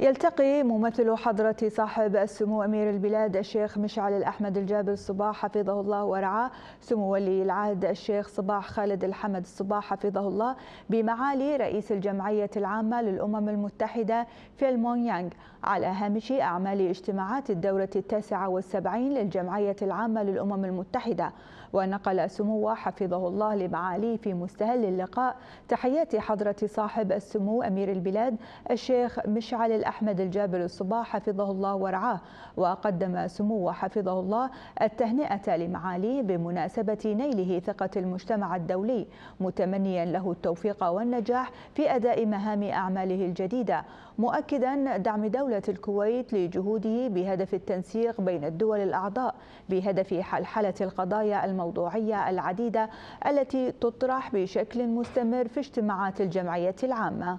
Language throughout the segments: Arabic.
يلتقي ممثل حضرة صاحب السمو أمير البلاد الشيخ مشعل الأحمد الجابر الصباح حفظه الله ورعاه سمو ولي العهد الشيخ صباح خالد الحمد الصباح حفظه الله بمعالي رئيس الجمعية العامة للأمم المتحدة في يانغ على هامش أعمال اجتماعات الدورة التاسعة والسبعين للجمعية العامة للأمم المتحدة ونقل سموه حفظه الله لمعاليه في مستهل اللقاء تحيات حضرة صاحب السمو أمير البلاد الشيخ مشعل أحمد الجابر الصباح حفظه الله ورعاه وقدم سموه حفظه الله التهنئة لمعاليه بمناسبة نيله ثقة المجتمع الدولي متمنيا له التوفيق والنجاح في أداء مهام أعماله الجديدة مؤكدا دعم دولة الكويت لجهوده بهدف التنسيق بين الدول الأعضاء بهدف حلحلة القضايا الموضوعية العديدة التي تطرح بشكل مستمر في اجتماعات الجمعية العامة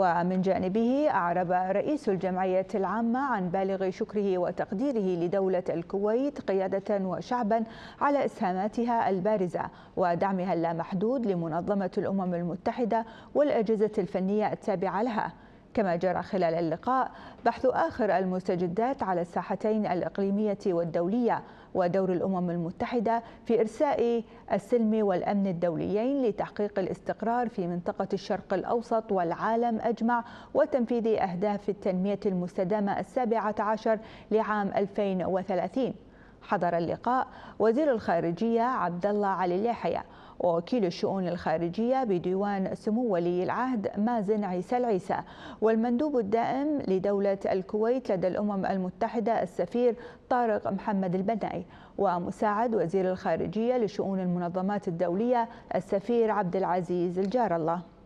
ومن جانبه أعرب رئيس الجمعية العامة عن بالغ شكره وتقديره لدولة الكويت قيادة وشعبا على إسهاماتها البارزة ودعمها اللامحدود لمنظمة الأمم المتحدة والأجهزة الفنية التابعة لها كما جرى خلال اللقاء بحث آخر المستجدات على الساحتين الإقليمية والدولية ودور الأمم المتحدة في إرساء السلم والأمن الدوليين لتحقيق الاستقرار في منطقة الشرق الأوسط والعالم أجمع وتنفيذ أهداف التنمية المستدامة السابعة عشر لعام 2030 حضر اللقاء وزير الخارجية عبد الله علي اليحيى ووكيل الشؤون الخارجية بديوان سمو ولي العهد مازن عيسى العيسى والمندوب الدائم لدولة الكويت لدى الأمم المتحدة السفير طارق محمد البنائي ومساعد وزير الخارجية لشؤون المنظمات الدولية السفير عبد العزيز الجار الله